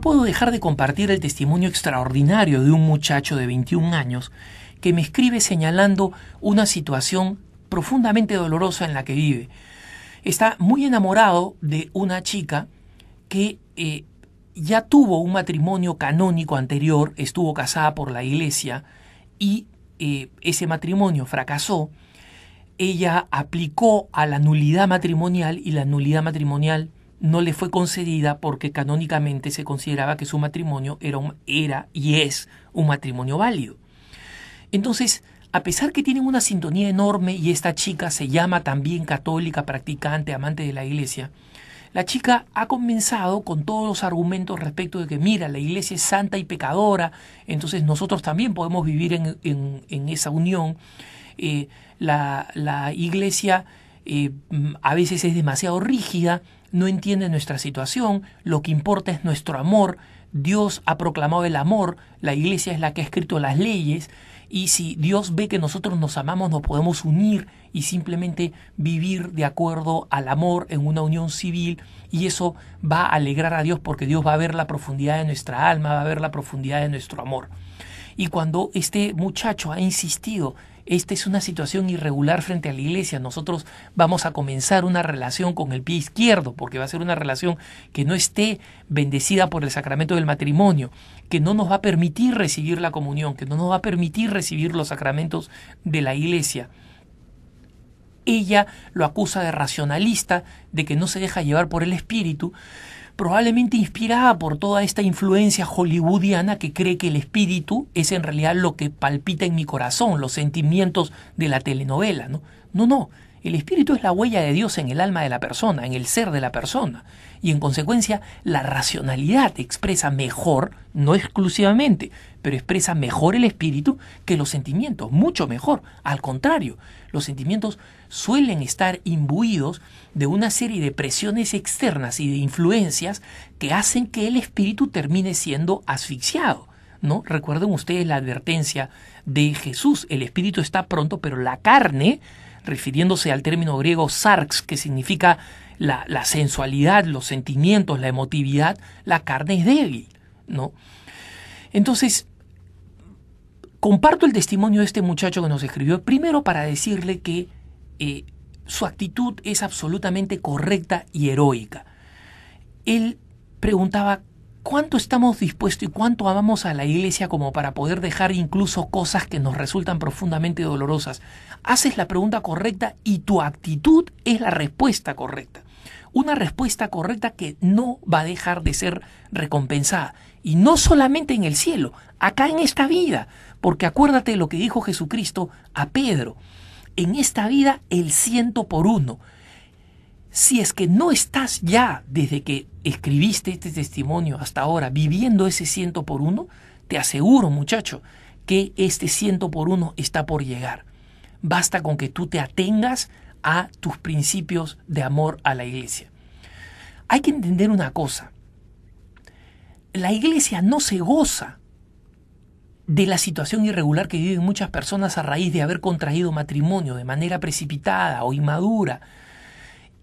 puedo dejar de compartir el testimonio extraordinario de un muchacho de 21 años que me escribe señalando una situación profundamente dolorosa en la que vive. Está muy enamorado de una chica que eh, ya tuvo un matrimonio canónico anterior, estuvo casada por la iglesia y eh, ese matrimonio fracasó. Ella aplicó a la nulidad matrimonial y la nulidad matrimonial no le fue concedida porque canónicamente se consideraba que su matrimonio era, un, era y es un matrimonio válido. Entonces, a pesar que tienen una sintonía enorme y esta chica se llama también católica, practicante, amante de la iglesia, la chica ha comenzado con todos los argumentos respecto de que, mira, la iglesia es santa y pecadora, entonces nosotros también podemos vivir en, esa unión. Eh, la, iglesia eh, mm, a veces es demasiado rígida, no entiende nuestra situación, lo que importa es nuestro amor, Dios ha proclamado el amor, la iglesia es la que ha escrito las leyes, y si Dios ve que nosotros nos amamos, nos podemos unir y simplemente vivir de acuerdo al amor en una unión civil, y eso va a alegrar a Dios porque Dios va a ver la profundidad de nuestra alma, va a ver la profundidad de nuestro amor. Y cuando este muchacho ha insistido esta es una situación irregular frente a la iglesia. Nosotros vamos a comenzar una relación con el pie izquierdo, porque va a ser una relación que no esté bendecida por el sacramento del matrimonio, que no nos va a permitir recibir la comunión, que no nos va a permitir recibir los sacramentos de la iglesia ella lo acusa de racionalista, de que no se deja llevar por el espíritu, probablemente inspirada por toda esta influencia hollywoodiana que cree que el espíritu es en realidad lo que palpita en mi corazón, los sentimientos de la telenovela. No, no, no. el espíritu es la huella de Dios en el alma de la persona, en el ser de la persona, y en consecuencia la racionalidad expresa mejor, no exclusivamente, pero expresa mejor el espíritu que los sentimientos, mucho mejor. Al contrario, los sentimientos suelen estar imbuidos de una serie de presiones externas y de influencias que hacen que el espíritu termine siendo asfixiado. ¿No? Recuerden ustedes la advertencia de Jesús, el espíritu está pronto, pero la carne, refiriéndose al término griego sarx, que significa la, la sensualidad, los sentimientos, la emotividad, la carne es débil, ¿no? Entonces, comparto el testimonio de este muchacho que nos escribió, primero para decirle que eh, su actitud es absolutamente correcta y heroica. Él preguntaba cuánto estamos dispuestos y cuánto amamos a la iglesia como para poder dejar incluso cosas que nos resultan profundamente dolorosas. Haces la pregunta correcta y tu actitud es la respuesta correcta. Una respuesta correcta que no va a dejar de ser recompensada. Y no solamente en el cielo, acá en esta vida. Porque acuérdate lo que dijo Jesucristo a Pedro en esta vida el ciento por uno. Si es que no estás ya, desde que escribiste este testimonio hasta ahora, viviendo ese ciento por uno, te aseguro, muchacho, que este ciento por uno está por llegar. Basta con que tú te atengas a tus principios de amor a la iglesia. Hay que entender una cosa. La iglesia no se goza de la situación irregular que viven muchas personas a raíz de haber contraído matrimonio de manera precipitada o inmadura,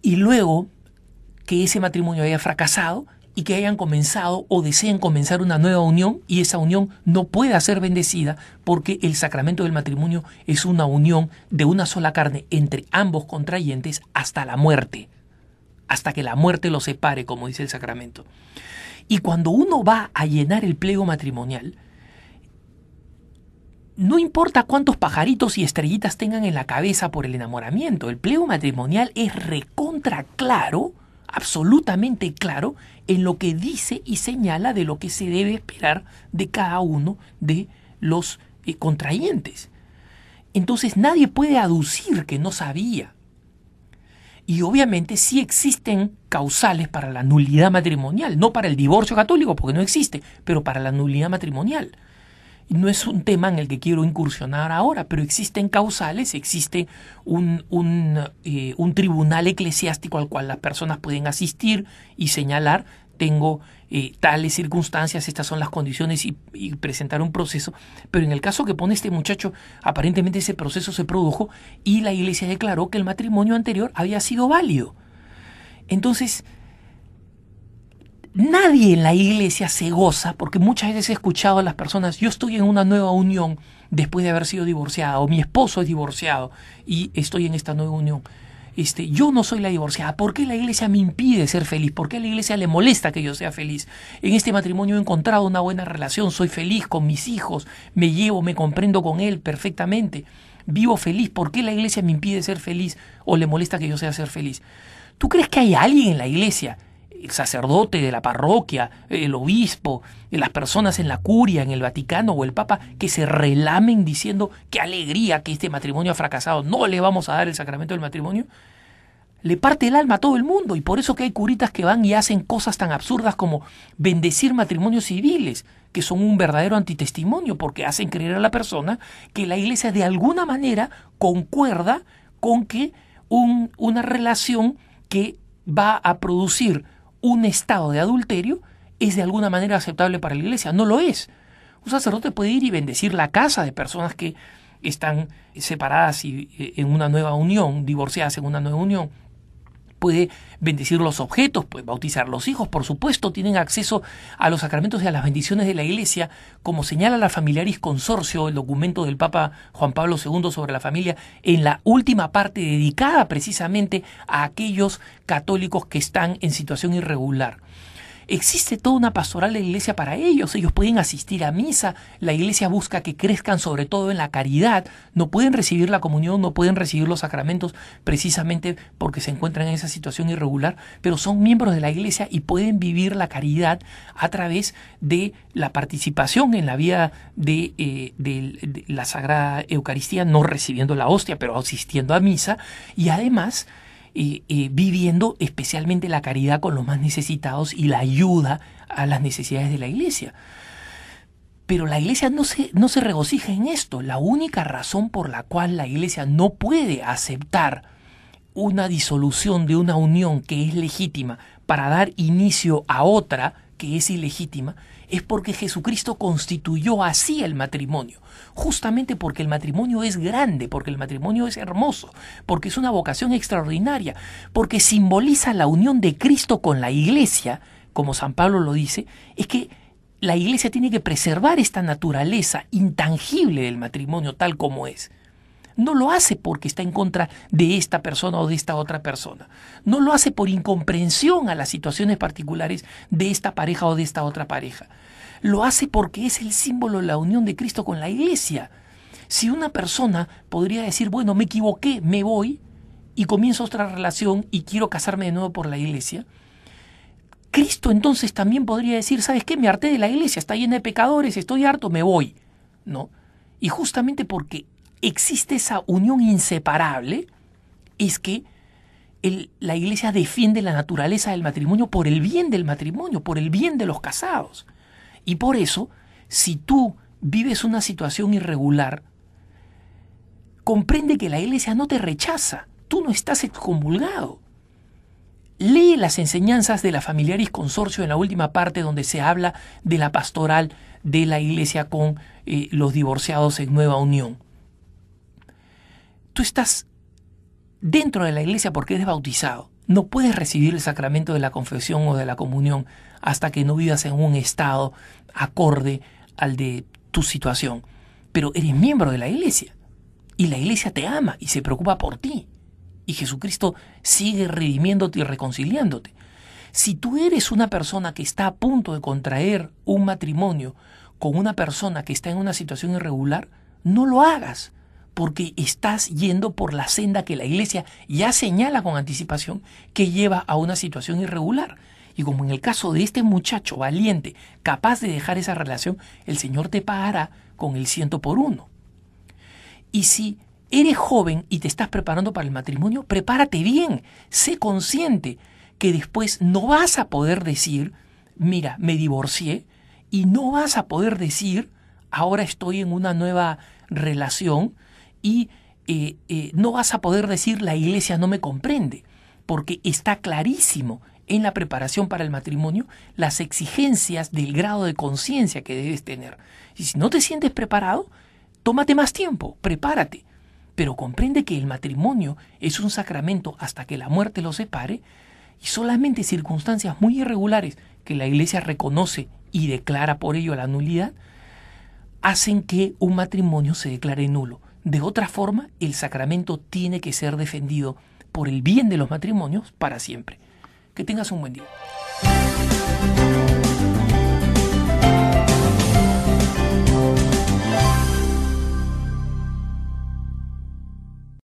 y luego que ese matrimonio haya fracasado y que hayan comenzado o deseen comenzar una nueva unión y esa unión no pueda ser bendecida porque el sacramento del matrimonio es una unión de una sola carne entre ambos contrayentes hasta la muerte, hasta que la muerte los separe, como dice el sacramento. Y cuando uno va a llenar el pliego matrimonial, no importa cuántos pajaritos y estrellitas tengan en la cabeza por el enamoramiento, el pliego matrimonial es recontra claro, absolutamente claro, en lo que dice y señala de lo que se debe esperar de cada uno de los eh, contrayentes. Entonces nadie puede aducir que no sabía. Y obviamente sí existen causales para la nulidad matrimonial, no para el divorcio católico, porque no existe, pero para la nulidad matrimonial. No es un tema en el que quiero incursionar ahora, pero existen causales, existe un, eh, tribunal eclesiástico al cual las personas pueden asistir y señalar, tengo eh, tales circunstancias, estas son las condiciones y presentar un proceso. Pero en el caso que pone este muchacho, aparentemente ese proceso se produjo y la iglesia declaró que el matrimonio anterior había sido válido. Entonces, nadie en la iglesia se goza, porque muchas veces he escuchado a las personas, yo estoy en una nueva unión después de haber sido divorciada, o mi esposo es divorciado y estoy en esta nueva unión. Este, yo no soy la divorciada. ¿Por qué la iglesia me impide ser feliz? ¿Por qué la iglesia le molesta que yo sea feliz? En este matrimonio he encontrado una buena relación, soy feliz con mis hijos, me llevo, me comprendo con él perfectamente, vivo feliz. ¿Por qué la iglesia me impide ser feliz o le molesta que yo sea ser feliz? ¿Tú crees que hay alguien en la iglesia el sacerdote de la parroquia, el obispo, las personas en la curia, en el Vaticano o el Papa, que se relamen diciendo qué alegría que este matrimonio ha fracasado, no le vamos a dar el sacramento del matrimonio, le parte el alma a todo el mundo y por eso que hay curitas que van y hacen cosas tan absurdas como bendecir matrimonios civiles, que son un verdadero antitestimonio porque hacen creer a la persona que la iglesia de alguna manera concuerda con que una relación que va a producir un estado de adulterio es de alguna manera aceptable para la iglesia. No lo es. Un sacerdote puede ir y bendecir la casa de personas que están separadas y eh, en una nueva unión, divorciadas en una nueva unión puede bendecir los objetos, puede bautizar los hijos, por supuesto tienen acceso a los sacramentos y a las bendiciones de la Iglesia, como señala la Familiaris Consorcio, el documento del Papa Juan Pablo II sobre la familia, en la última parte dedicada precisamente a aquellos católicos que están en situación irregular. Existe toda una pastoral de la iglesia para ellos. Ellos pueden asistir a misa. La iglesia busca que crezcan sobre todo en la caridad. No pueden recibir la comunión, no pueden recibir los sacramentos precisamente porque se encuentran en esa situación irregular, pero son miembros de la iglesia y pueden vivir la caridad a través de la participación en la vida de, eh, de la Sagrada Eucaristía, no recibiendo la hostia, pero asistiendo a misa. Y además, viviendo especialmente la caridad con los más necesitados y la ayuda a las necesidades de la iglesia. Pero la iglesia no se, no se regocija en esto. La única razón por la cual la iglesia no puede aceptar una disolución de una unión que es legítima para dar inicio a otra que es ilegítima es porque Jesucristo constituyó así el matrimonio, justamente porque el matrimonio es grande, porque el matrimonio es hermoso, porque es una vocación extraordinaria, porque simboliza la unión de Cristo con la iglesia, como San Pablo lo dice, es que la iglesia tiene que preservar esta naturaleza intangible del matrimonio tal como es no lo hace porque está en contra de esta persona o de esta otra persona. No lo hace por incomprensión a las situaciones particulares de esta pareja o de esta otra pareja. Lo hace porque es el símbolo de la unión de Cristo con la iglesia. Si una persona podría decir, bueno, me equivoqué, me voy y comienzo otra relación y quiero casarme de nuevo por la iglesia, Cristo entonces también podría decir, ¿sabes qué? Me harté de la iglesia, está llena de pecadores, estoy harto, me voy. ¿No? Y justamente porque existe esa unión inseparable es que la iglesia defiende la naturaleza del matrimonio por el bien del matrimonio, por el bien de los casados. Y por eso, si tú vives una situación irregular, comprende que la iglesia no te rechaza, tú no estás excomulgado. Lee las enseñanzas de la Familiaris Consorcio en la última parte donde se habla de la pastoral de la iglesia con eh, los divorciados en nueva unión tú estás dentro de la iglesia porque eres bautizado. No puedes recibir el sacramento de la confesión o de la comunión hasta que no vivas en un estado acorde al de tu situación. Pero eres miembro de la iglesia y la iglesia te ama y se preocupa por ti. Y Jesucristo sigue redimiéndote y reconciliándote. Si tú eres una persona que está a punto de contraer un matrimonio con una persona que está en una situación irregular, no lo hagas porque estás yendo por la senda que la iglesia ya señala con anticipación que lleva a una situación irregular. Y como en el caso de este muchacho valiente, capaz de dejar esa relación, el Señor te pagará con el ciento por uno. Y si eres joven y te estás preparando para el matrimonio, prepárate bien, sé consciente que después no vas a poder decir, mira, me divorcié, y no vas a poder decir, ahora estoy en una nueva relación y eh, eh, no vas a poder decir la iglesia no me comprende, porque está clarísimo en la preparación para el matrimonio las exigencias del grado de conciencia que debes tener. Y si no te sientes preparado, tómate más tiempo, prepárate. Pero comprende que el matrimonio es un sacramento hasta que la muerte lo separe y solamente circunstancias muy irregulares que la Iglesia reconoce y declara por ello la nulidad, hacen que un matrimonio se declare nulo. De otra forma, el sacramento tiene que ser defendido por el bien de los matrimonios para siempre. Que tengas un buen día.